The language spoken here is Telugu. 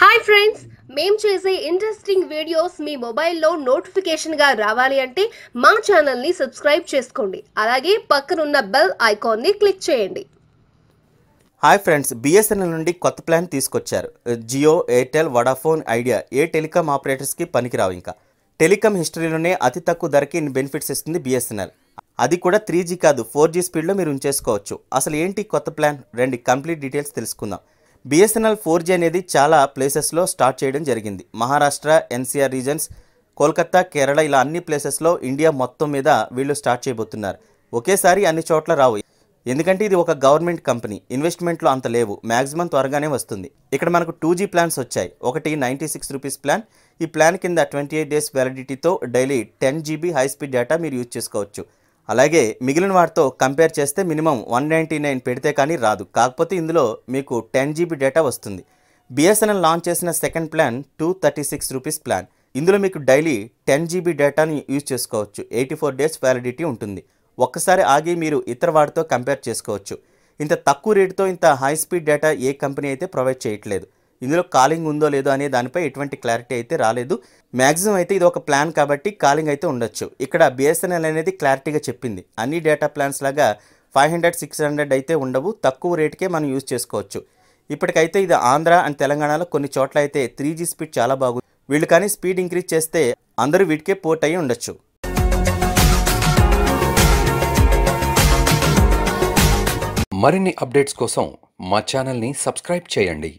హాయ్ ఫ్రెండ్స్ మేము చేసే ఇంట్రెస్టింగ్ వీడియోస్ మీ మొబైల్లో నోటిఫికేషన్గా రావాలి అంటే మా ఛానల్ని సబ్స్క్రైబ్ చేసుకోండి అలాగే పక్కనున్న బెల్ ఐకాన్ని క్లిక్ చేయండి హాయ్ ఫ్రెండ్స్ బిఎస్ఎన్ఎల్ నుండి కొత్త ప్లాన్ తీసుకొచ్చారు జియో ఎయిర్టెల్ వడాఫోన్ ఐడియా ఏ టెలికాం ఆపరేటర్స్కి పనికిరావు ఇంకా టెలికాం హిస్టరీలోనే అతి తక్కువ ధరకి బెనిఫిట్స్ ఇస్తుంది బిఎస్ఎన్ఎల్ అది కూడా త్రీ జీ కాదు ఫోర్ జీ స్పీడ్లో మీరు ఉంచేసుకోవచ్చు అసలు ఏంటి కొత్త ప్లాన్ రెండు కంప్లీట్ డీటెయిల్స్ తెలుసుకుందాం బిఎస్ఎన్ఎల్ ఫోర్ జీ అనేది చాలా ప్లేసెస్లో స్టార్ట్ చేయడం జరిగింది మహారాష్ట్ర ఎన్సీఆర్ రీజన్స్ కోల్కతా కేరళ ఇలా అన్ని ప్లేసెస్లో ఇండియా మొత్తం మీద వీళ్ళు స్టార్ట్ చేయబోతున్నారు ఒకేసారి అన్ని చోట్ల రావు ఎందుకంటే ఇది ఒక గవర్నమెంట్ కంపెనీ ఇన్వెస్ట్మెంట్లో అంత లేవు మ్యాక్సిమం త్వరగానే వస్తుంది ఇక్కడ మనకు టూ జీ ప్లాన్స్ వచ్చాయి ఒకటి నైంటీ సిక్స్ రూపీస్ ప్లాన్ ఈ ప్లాన్ కింద ట్వంటీ ఎయిట్ డేస్ వ్యాలిడిటీతో daily ten GB high speed data మీరు యూజ్ చేసుకోవచ్చు అలాగే మిగిలిన వాటితో కంపేర్ చేస్తే మినిమం వన్ నైంటీ నైన్ పెడితే కానీ రాదు కాకపోతే ఇందులో మీకు టెన్ జీబీ డేటా వస్తుంది బిఎస్ఎన్ఎల్ లాంచ్ చేసిన second plan two thirty six rupees plan ఇందులో మీకు డైలీ టెన్ జీబీ డేటాని యూజ్ చేసుకోవచ్చు ఎయిటీ ఫోర్ డేస్ వ్యాలిడిటీ ఉంటుంది ఒక్కసారి ఆగి మీరు ఇతర వాటితో కంపేర్ చేసుకోవచ్చు ఇంత తక్కువ రేటుతో ఇంత హై స్పీడ్ డేటా ఏ కంపెనీ అయితే ప్రొవైడ్ చేయట్లేదు ఇందులో కాలింగ్ ఉందో లేదో అనే దానిపై ఎటువంటి క్లారిటీ అయితే రాలేదు మ్యాక్సిమం అయితే ఇది ఒక ప్లాన్ కాబట్టి కాలింగ్ అయితే ఉండొచ్చు ఇక్కడ బిఎస్ఎన్ఎల్ అనేది క్లారిటీగా చెప్పింది అన్ని డేటా ప్లాన్స్ లాగా ఫైవ్ హండ్రెడ్ సిక్స్ హండ్రెడ్ అయితే ఉండవు తక్కువ రేటుకే మనం యూజ్ చేసుకోవచ్చు ఇప్పటికైతే ఇది ఆంధ్ర అండ్ తెలంగాణలో కొన్ని చోట్ల అయితే త్రీ జీ స్పీడ్ చాలా బాగుంది వీళ్ళు కానీ స్పీడ్ ఇంక్రీజ్ చేస్తే అందరూ వీటికే పోర్ట్ అయి ఉండొచ్చు మరిన్ని అప్డేట్స్ కోసం మా ఛానల్ని సబ్స్క్రైబ్ చేయండి